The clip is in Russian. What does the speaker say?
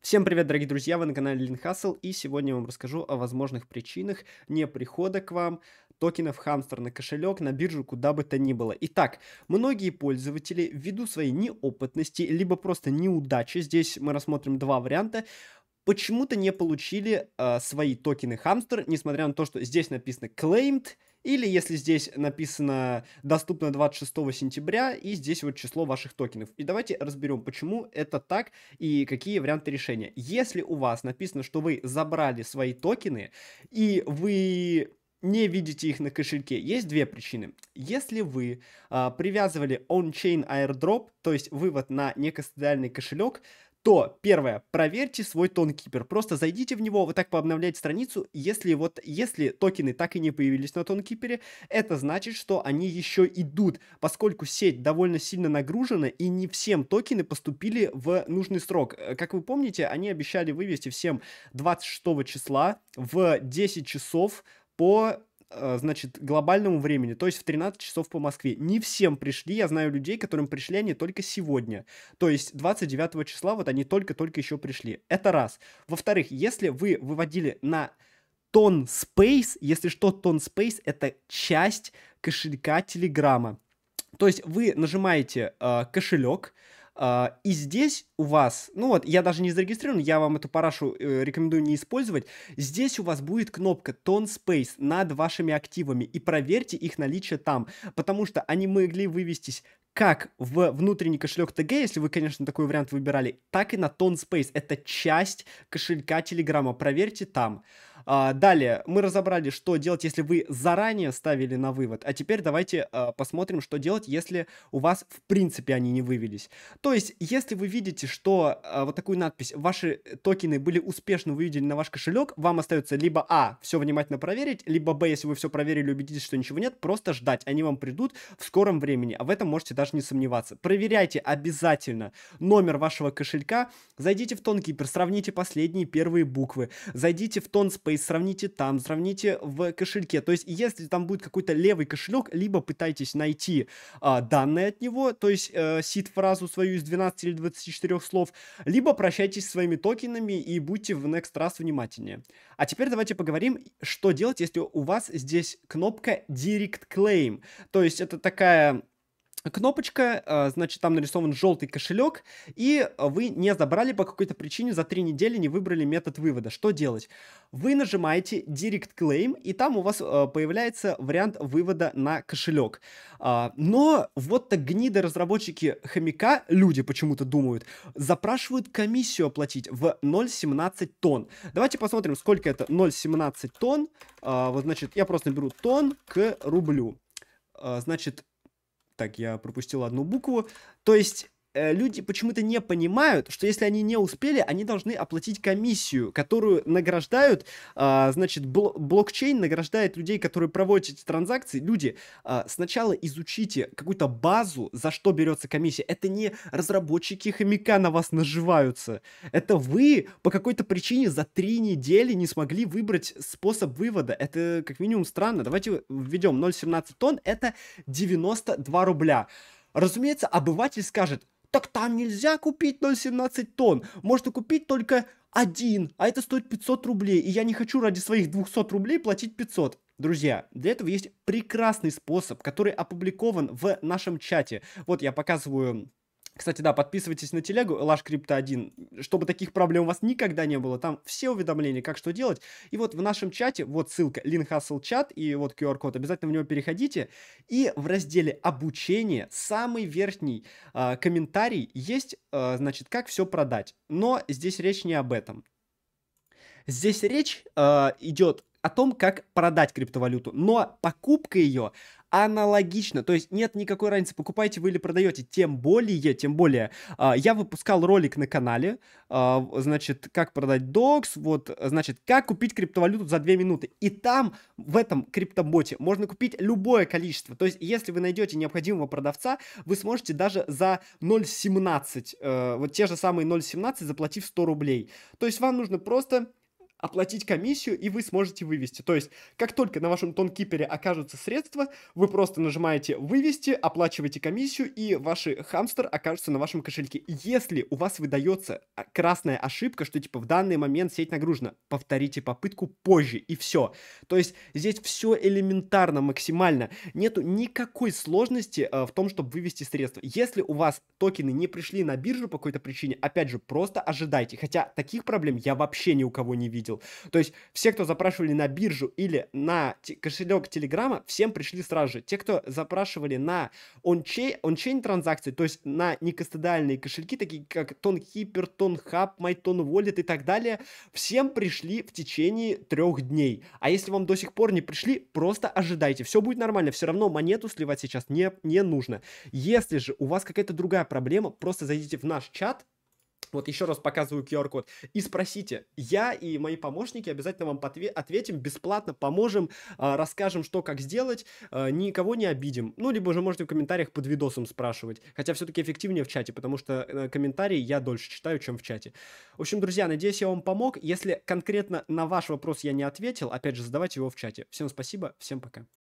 Всем привет, дорогие друзья, вы на канале Линхасл, и сегодня я вам расскажу о возможных причинах не прихода к вам токенов хамстер на кошелек, на биржу, куда бы то ни было. Итак, многие пользователи ввиду своей неопытности, либо просто неудачи, здесь мы рассмотрим два варианта, почему-то не получили э, свои токены хамстер, несмотря на то, что здесь написано claimed – или если здесь написано доступно 26 сентября, и здесь вот число ваших токенов. И давайте разберем, почему это так и какие варианты решения. Если у вас написано, что вы забрали свои токены, и вы не видите их на кошельке, есть две причины. Если вы э, привязывали on-chain airdrop, то есть вывод на некостыдальный кошелек, то первое, проверьте свой тонкипер. Просто зайдите в него, вот так пообновляйте страницу. Если вот, если токены так и не появились на тонкипере, это значит, что они еще идут, поскольку сеть довольно сильно нагружена и не всем токены поступили в нужный срок. Э, как вы помните, они обещали вывести всем 26 числа в 10 часов по Э, значит, глобальному времени, то есть в 13 часов по Москве. Не всем пришли, я знаю людей, которым пришли они только сегодня. То есть 29 числа вот они только-только еще пришли. Это раз. Во-вторых, если вы выводили на Тон Space, если что, Тон Space это часть кошелька Телеграма. То есть вы нажимаете э, кошелек, э, а, и здесь у вас, ну вот, я даже не зарегистрирован, я вам эту парашу э, рекомендую не использовать. Здесь у вас будет кнопка Tone Space над вашими активами и проверьте их наличие там, потому что они могли вывестись как в внутренний кошелек ТГ, если вы, конечно, такой вариант выбирали, так и на Tone Space. Это часть кошелька Телеграма. Проверьте там. А, далее, мы разобрали, что делать, если вы заранее ставили на вывод. А теперь давайте а, посмотрим, что делать, если у вас в принципе они не вывелись. То есть, если вы видите, что а, вот такую надпись «Ваши токены были успешно выведены на ваш кошелек», вам остается либо А. Все внимательно проверить, либо Б. Если вы все проверили, убедитесь, что ничего нет, просто ждать. Они вам придут в скором времени, а в этом можете даже не сомневаться. Проверяйте обязательно номер вашего кошелька, зайдите в тонкий, сравните последние первые буквы, зайдите в тон Space сравните там, сравните в кошельке. То есть, если там будет какой-то левый кошелек, либо пытайтесь найти а, данные от него, то есть э, сид-фразу свою из 12 или 24 слов, либо прощайтесь своими токенами и будьте в next раз внимательнее. А теперь давайте поговорим, что делать, если у вас здесь кнопка Direct Claim. То есть, это такая кнопочка, а, значит, там нарисован желтый кошелек, и вы не забрали по какой-то причине, за три недели не выбрали метод вывода. Что делать? Вы нажимаете Direct Claim, и там у вас а, появляется вариант вывода на кошелек. А, но вот так гниды разработчики хомяка, люди почему-то думают, запрашивают комиссию оплатить в 0,17 тонн. Давайте посмотрим, сколько это 0,17 тонн. Вот, значит, я просто беру тонн к рублю. Значит, так, я пропустил одну букву. То есть Э, люди почему-то не понимают, что если они не успели, они должны оплатить комиссию, которую награждают, а, значит, блокчейн награждает людей, которые проводят эти транзакции. Люди, а, сначала изучите какую-то базу, за что берется комиссия. Это не разработчики хомяка на вас наживаются. Это вы по какой-то причине за три недели не смогли выбрать способ вывода. Это как минимум странно. Давайте введем 0,17 тонн, это 92 рубля. Разумеется, обыватель скажет, так там нельзя купить 0,17 тонн, можно купить только один, а это стоит 500 рублей, и я не хочу ради своих 200 рублей платить 500. Друзья, для этого есть прекрасный способ, который опубликован в нашем чате. Вот я показываю кстати, да, подписывайтесь на телегу LH Crypto 1, чтобы таких проблем у вас никогда не было. Там все уведомления, как что делать. И вот в нашем чате, вот ссылка, Linhustle чат и вот QR-код, обязательно в него переходите. И в разделе обучение, самый верхний э, комментарий есть, э, значит, как все продать. Но здесь речь не об этом. Здесь речь э, а, идет о том, как продать криптовалюту, но покупка ее аналогично. То есть нет никакой разницы, покупаете вы или продаете. Тем более, тем более, а, я выпускал ролик на канале, а, значит, как продать докс, вот, значит, как купить криптовалюту за 2 минуты. И там, в этом криптоботе, можно купить любое количество. То есть, если вы найдете необходимого продавца, вы сможете даже за 0,17, э, вот те же самые 0,17, заплатив 100 рублей. То есть, вам нужно просто оплатить комиссию, и вы сможете вывести. То есть, как только на вашем тонкипере окажутся средства, вы просто нажимаете «Вывести», оплачиваете комиссию, и ваши хамстер окажутся на вашем кошельке. Если у вас выдается а, красная ошибка, что типа в данный момент сеть нагружена, повторите попытку позже, и все. То есть, здесь все элементарно, максимально. Нету никакой сложности э, в том, чтобы вывести средства. Если у вас токены не пришли на биржу по какой-то причине, опять же, просто ожидайте. Хотя таких проблем я вообще ни у кого не видел высветил. То есть все, кто запрашивали на биржу или на кошелек Телеграма, всем пришли сразу же. Те, кто запрашивали на ончейн, ончейн транзакции, то есть на некастодальные кошельки, такие как Тонхипер, Тонхаб, Майтон Wallet и так далее, всем пришли в течение трех дней. А если вам до сих пор не пришли, просто ожидайте. Все будет нормально. Все равно монету сливать сейчас не, не нужно. Если же у вас какая-то другая проблема, просто зайдите в наш чат, вот еще раз показываю QR-код. И спросите, я и мои помощники обязательно вам ответим бесплатно, поможем, а, расскажем, что как сделать, а, никого не обидим. Ну, либо уже можете в комментариях под видосом спрашивать. Хотя все-таки эффективнее в чате, потому что э, комментарии я дольше читаю, чем в чате. В общем, друзья, надеюсь, я вам помог. Если конкретно на ваш вопрос я не ответил, опять же, задавайте его в чате. Всем спасибо, всем пока.